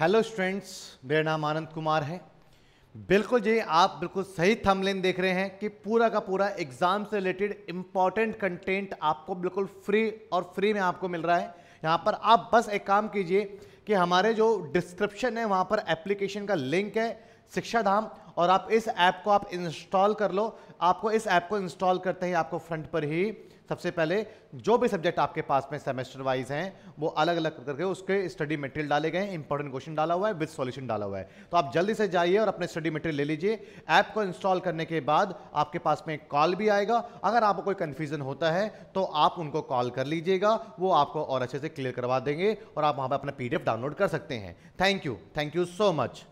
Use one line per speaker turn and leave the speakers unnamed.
hello students मेरा नाम आनंद कुमार है बिल्कुल जी आप बिल्कुल सही थंबनेल देख रहे हैं कि पूरा का पूरा एग्ज़ाम से रिलेटेड इंपॉर्टेंट कंटेंट आपको बिल्कुल फ्री और फ्री में आपको मिल रहा है यहाँ पर आप बस एक काम कीजिए कि हमारे जो डिस्क्रिप्शन है वहाँ पर एप्लीकेशन का लिंक है शिक्षा धाम और आप इस ऐप को आप इंस्टॉल कर लो आपको इस ऐप को इंस्टॉल करते ही आपको फ्रंट पर ही सबसे पहले जो भी सब्जेक्ट आपके पास में सेमेस्टर वाइज हैं वो अलग अलग करके उसके स्टडी मटेरियल डाले गए हैं इंपॉर्टेंट क्वेश्चन डाला हुआ है विद सॉल्यूशन डाला हुआ है तो आप जल्दी से जाइए और अपने स्टडी मटेरियल ले लीजिए ऐप को इंस्टॉल करने के बाद आपके पास में कॉल भी आएगा अगर आपको कोई कन्फ्यूजन होता है तो आप उनको कॉल कर लीजिएगा वो आपको और अच्छे से क्लियर करवा देंगे और आप वहाँ पर अपना पी डाउनलोड कर सकते हैं thank you thank you so much